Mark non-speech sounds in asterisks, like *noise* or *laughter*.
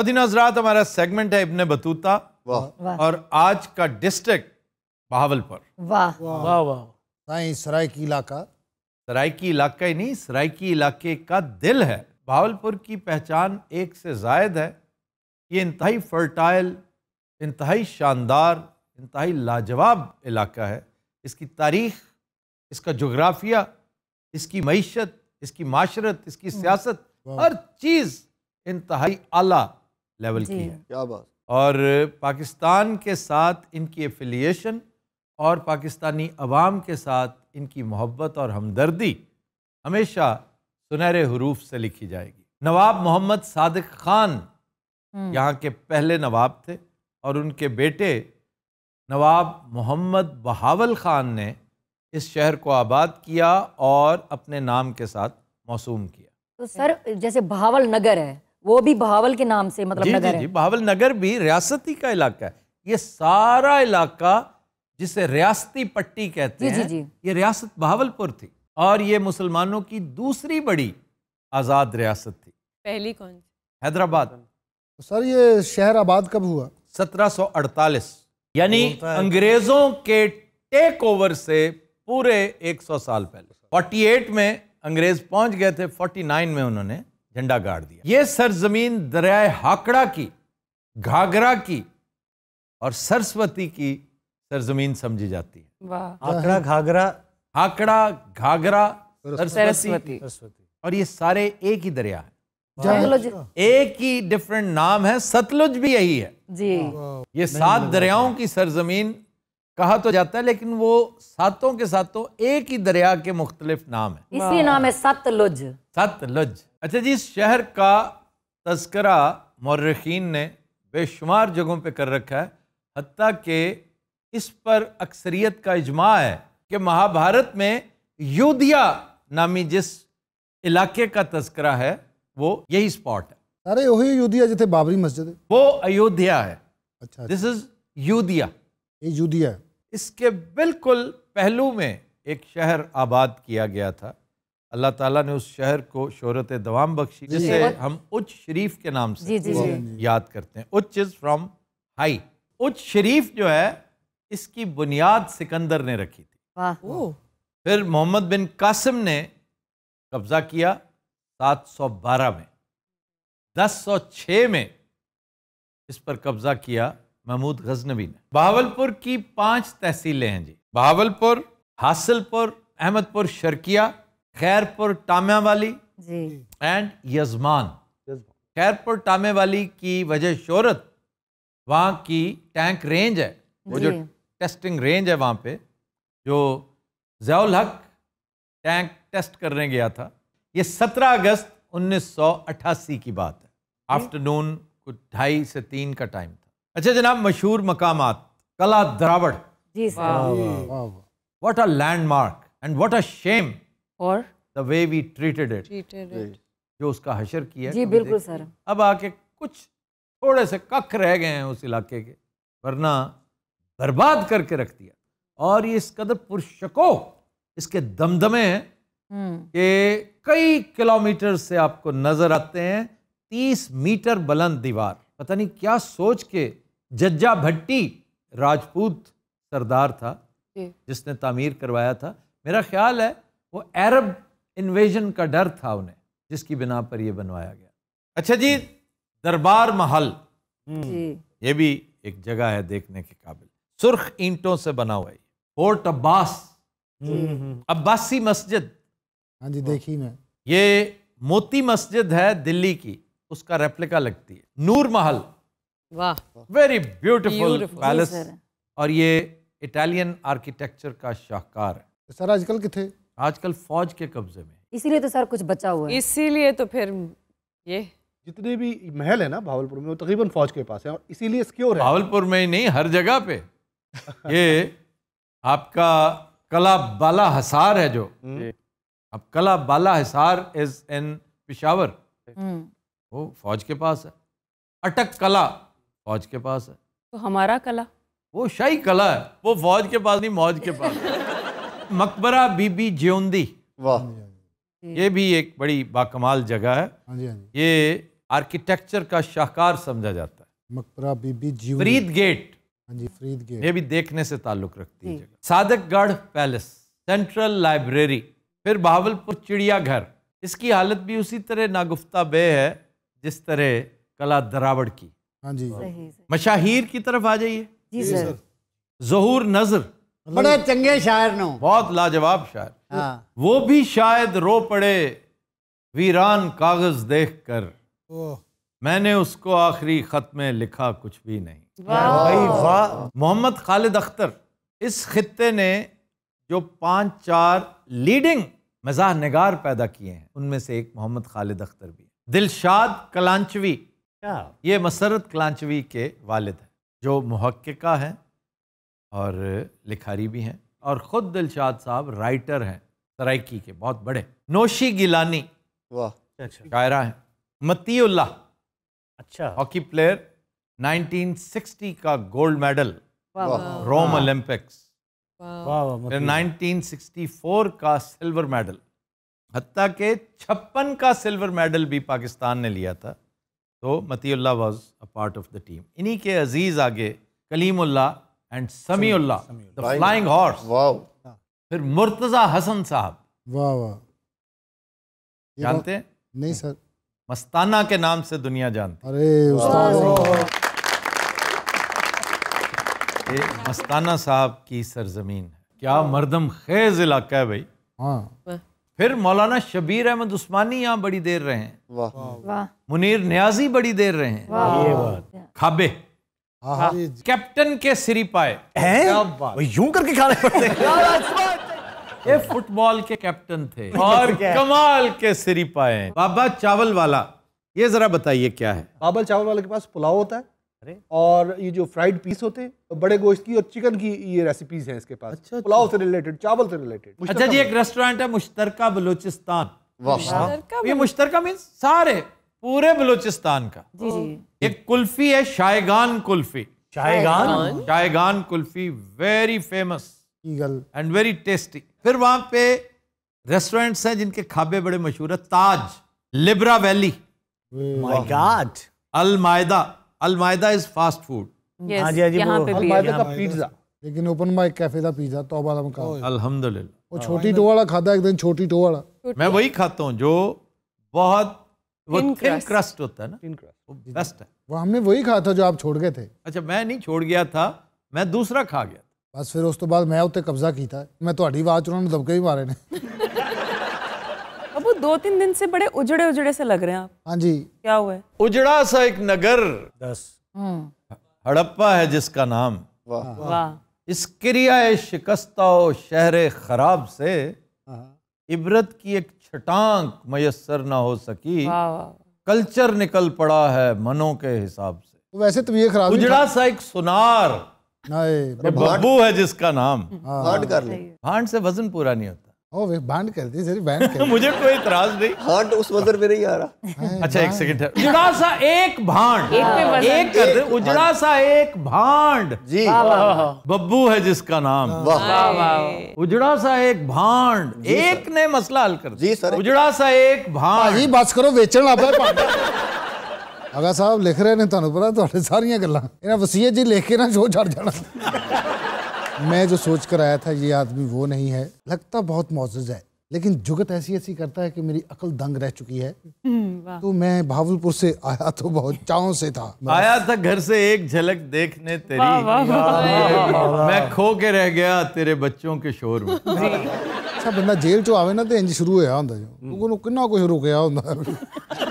Medina हजरात हमारा segment है इब्ने बतूता और आज का डिस्ट्रिक्ट बहावलपुर वाह वाह वाह सरायकी इलाका सरायकी इलाका ही नहीं सरायकी इलाके का दिल है बहावलपुर की पहचान एक से जायद है ये इंतहाई फर्टाइल इंतहाई शानदार इंतहाई लाजवाब इलाका है इसकी तारीख इसका जोग्राफिया इसकी मीशत इसकी माशरत इसकी सियासत हर चीज़ इंतहाई आला लेवल की है क्या बात और पाकिस्तान के साथ इनकी एफिलिएशन और पाकिस्तानी अवाम के साथ इनकी मोहब्बत और हमदर्दी हमेशा सुनहरे हरूफ से लिखी जाएगी नवाब मोहम्मद सादक खान हम्म। यहाँ के पहले नवाब थे और उनके बेटे नवाब मोहम्मद बहावल ख़ान ने इस शहर को आबाद किया और अपने नाम के साथ मौसूम किया तो सर जैसे बहावल नगर है वो भी बहावल के नाम से मतलब जी, नगर जी, है। जी, बहावल नगर भी रियासती का इलाका है ये सारा इलाका जिसे रियासती पट्टी कहते जी, हैं जी, जी। ये रियासत बहावलपुर थी और ये मुसलमानों की दूसरी बड़ी आज़ाद रियासत थी पहली कौन हैदराबाद तो सर ये शहर आबाद कब हुआ 1748 यानी अंग्रेज़ों के टेक ओवर से पूरे 100 साल पहले 48 में अंग्रेज़ पहुंच गए थे 49 में उन्होंने झंडा गाड़ दिया ये सरजमीन दरियाए हाकड़ा की घाघरा की और सरस्वती की सरजमीन समझी जाती है हाकड़ा घाघरा हाकड़ा घाघरा सरस्वती और ये सारे एक ही दरिया है एक ही डिफरेंट नाम है सतलुज भी यही है जी ये सात दरियाओं की सरजमीन कहा तो जाता है लेकिन वो सातों के सातों एक ही दरिया के मुख्तलिफ नाम है इसी नाम है सतलुज सतलुज अच्छा जी इस शहर का तस्करा मौरखीन ने बेशुमार जगहों पे कर रखा है हती कि इस पर अक्सरियत का इजमा है कि महाभारत में योधिया नामी जिस इलाके का तस्करा है वो यही स्पॉट है अरे वही योधिया जिथे बाबरी मस्जिद है वो अयोध्या है अच्छा दिस इज यूदिया ये यूदिया इसके बिल्कुल पहलू में एक शहर आबाद किया गया था अल्लाह ताला ने उस शहर को शहरत दवाम बख्शी जिसे हम उच्च शरीफ के नाम से जी, जी, जी। याद करते हैं उच्च इज़ फ्रॉम हाई उच्च शरीफ जो है इसकी बुनियाद सिकंदर ने रखी थी फिर मोहम्मद बिन कासिम ने कब्ज़ा किया 712 में 1006 में इस पर कब्ज़ा किया महमूद गजनबी ने बहावलपुर की पांच तहसीलें हैं जी बहावलपुर हासिलपुर अहमदपुर शर्किया खैरपुर टामिया वाली एंड यजमान खैरपुर टामे वाली की वजह शोरत वहाँ की टैंक रेंज है वो जो टेस्टिंग रेंज है वहाँ पे जो जयाल हक टैंक टेस्ट करने गया था ये 17 अगस्त 1988 की बात है आफ्टरनून कुछ ढाई से तीन का टाइम था अच्छा जनाब मशहूर मकाम कला Derawar what a landmark and what a shame और the way we treated it जो उसका हशर किया जी बिल्कुल सर अब आके कुछ थोड़े से कख रह गए हैं उस इलाके के वरना बर्बाद करके रख दिया और ये इस कदर पुरशको इसके दमदमे हैं हम्म। कि कई किलोमीटर से आपको नजर आते हैं तीस मीटर बुलंद दीवार पता नहीं क्या सोच के जज्जा भट्टी राजपूत सरदार था जिसने तामीर करवाया था मेरा ख्याल है वो अरब इन्वेजन का डर था उन्हें जिसकी बिना पर यह बनवाया गया अच्छा जी दरबार महल हम्म। ये भी एक जगह है देखने के काबिल सुर्ख ईंटों से बना हुआ फोर्ट अब्बास हम्म, हम्म। अब्बासी मस्जिद हाँ जी देखी मैं ये मोती मस्जिद है दिल्ली की उसका रेप्लिका लगती है नूर महल वाह वेरी ब्यूटीफुल पैलेस और ये इटालियन आर्किटेक्चर का शाहकार है तो सर आजकल कितने आजकल फौज के कब्जे में इसीलिए तो सर कुछ बचा हुआ है इसीलिए तो फिर ये जितने भी महल है ना भावलपुर में वो तकरीबन फौज के पास है और इसीलिए सिक्योर है भावलपुर में ही नहीं हर जगह पे ये आपका कला बाला हसार है जो हम्म। अब कला बाला हसार इज इन पिशावर वो फौज के पास है अटक कला फौज के पास है तो हमारा कला वो शाही कला है वो फौज के पास नहीं मौज के पास मकबरा बीबी ज्योंदी वाह हाँ हाँ ये भी एक बड़ी बाकमाल जगह है हाँ ये आर्किटेक्चर का शाहकार समझा जाता है मकबरा बीबी जी फरीद गेट जी फरीद गेट ये भी देखने से ताल्लुक रखती है सादकगढ़ पैलेस सेंट्रल लाइब्रेरी फिर बहावलपुर चिड़ियाघर इसकी हालत भी उसी तरह नागुफ्ता बे है जिस तरह कला दरावड़ की हाँ जी मशाहिर की तरफ आ जाइए जी सर जहूर नजर मतलब बड़े चंगे शायर ਨੂੰ बहुत लाजवाब शायर हाँ। वो भी शायद रो पड़े वीरान कागज देख कर मैंने उसको आखिरी खत में लिखा कुछ भी नहीं मोहम्मद खालिद अख्तर इस खत्ते ने जो पांच चार लीडिंग मजाह नगार पैदा किए हैं उनमें से एक मोहम्मद खालिद अख्तर भी दिलशाद कलांचवी ये मसरत कलांचवी के वालिद हैं जो महक्का हैं और लिखारी भी हैं और ख़ुद दिलशाद साहब राइटर हैं सराइकी के बहुत बड़े नोशी गिलानी वाह कायरा अच्छा। है मती अच्छा हॉकी प्लेयर 1960 का गोल्ड मेडल रोम ओलंपिक्स फिर 1964 का सिल्वर मेडल हती के छप्पन का सिल्वर मेडल भी पाकिस्तान ने लिया था तो Matiullah was a part of the team इन्हीं के अजीज़ आगे Kalimullah and Samiullah the flying horse वाह फिर मुर्तजा हसन साहब वाह वाह जानते हैं नहीं सर मस्ताना के नाम से दुनिया जानती अरे ये मस्ताना साहब की सरजमीन है क्या मर्दम खेज इलाका है भाई हाँ फिर मौलाना शबीर अहमद उस्मानी यहाँ बड़ी देर रहे हैं वाह मुनीर न्याजी बड़ी देर रहे हैं ये बात खाबे हाँ, हाँ। हाँ। कैप्टन के सिरी पाए हैं यूं करके खाने पड़ते ये फुटबॉल के कैप्टन थे *laughs* और कमाल के सिरी पाए बाबा चावल वाला ये जरा बताइए क्या है बाबा चावल वाले के पास पुलाव होता है अरे और ये जो फ्राइड पीस होते हैं तो बड़े गोश्त की और चिकन की ये रेसिपीज हैं इसके पास अच्छा, पुलाव अच्छा। से रिलेटेड चावल से रिलेटेड अच्छा जी एक रेस्टोरेंट है मुश्तरका बलूचिस्तान ये मुश्तरका मीन सारे पूरे बलूचिस्तान का जी जी ये कुल्फी है शायगान कुल्फी शायगान शायगान कुल्फी वेरी फेमस ईगल एंड वेरी टेस्टी फिर वहां पे रेस्टोरेंट्स हैं जिनके खाबे बड़े मशहूर है Taj Libra Valley my hmm. God Almaida Almaida is fast food हाँ जी हाँ जी अलमायदा का पिज्जा लेकिन ओपन माइक कैफे का पिज्जा तौबा का अल्हम्दुलिल्लाह वो छोटी टो वाला खाता एक दिन छोटी टो वाला मैं वही खाता हूँ जो बहुत वो है हमने वही खा था जो आप छोड़ गए थे अच्छा मैं नहीं छोड़ गया था मैं दूसरा खा गया बस फिर उस तो बाद मैं उत्ते कब्जा ਕੀਤਾ ਮੈਂ ਤੁਹਾਡੀ ਆਵਾਜ਼ ਉਹਨਾਂ ਨੂੰ ਦਬਕੇ ਵੀ ਮਾਰੇ ਨੇ ਅਬੂ ਦੋ ਤਿੰਨ ਦਿਨ ਸੇ उजड़े ਉਜੜੇ ਉਜੜੇ ਸੇ ਲੱਗ ਰਹੇ ਆਪ ਹਾਂਜੀ ਕੀ ਹੋਇਆ ਉਜੜਾ ਸਾ ਇੱਕ ਨਗਰ 10 ਹਮ ਹੜੱਪਾ ਹੈ ਜਿਸ ਦਾ ਨਾਮ वाह ਵਾह इस क्रिया शिकस्ता शहर खराब से हाँ। इबरत की एक छटांक मयसर ना हो सकी कल्चर निकल पड़ा है मनो के हिसाब से वैसे तो ये खराब उजड़ा सा एक सुनार बब्बू है जिसका नाम हाँ। भांड कर ले भांड से वजन पूरा नहीं होता ओ वे बैंड कर दी सिर्फ बैंड कर *laughs* मुझे कोई इतराज नहीं हार्ट उस वजह में नहीं आ रहा हाँ, अच्छा एक सेकंड है *laughs* उजड़ा सा एक भांड एक एक कर दे उजड़ा सा एक भांड जी बब्बू है जिसका नाम उजड़ा सा एक भांड एक ने मसला हल कर जी सर उजड़ा सा एक भांड भाई बस करो बेचना अपना ਅਗਾ साहब लिख रहे ਨੇ तुम्हें पता ਤੁਹਾਡੇ ਸਾਰੀਆਂ ਗੱਲਾਂ ਇਹਨਾਂ ਵਸੀਅਤ ਜੀ ਲਿਖ ਕੇ ਨਾ ਸ਼ੋਅ ਛੱਡ ਜਾਣਾ मैं जो सोच कर आया था ये आदमी वो नहीं है लगता बहुत मोजज है लेकिन जुगत ऐसी ऐसी करता है कि मेरी अकल दंग रह चुकी है हम्म, तो मैं भावलपुर से आया तो बहुत चाव से था आया था घर से एक झलक देखने तेरी मैं खो के रह गया तेरे बच्चों के शोर में अच्छा बंदा जेल चो आवे ना तो इंज शुरू होया ਹੁੰਦਾ कि ਨੂੰ ਕਿੰਨਾ ਕੁਝ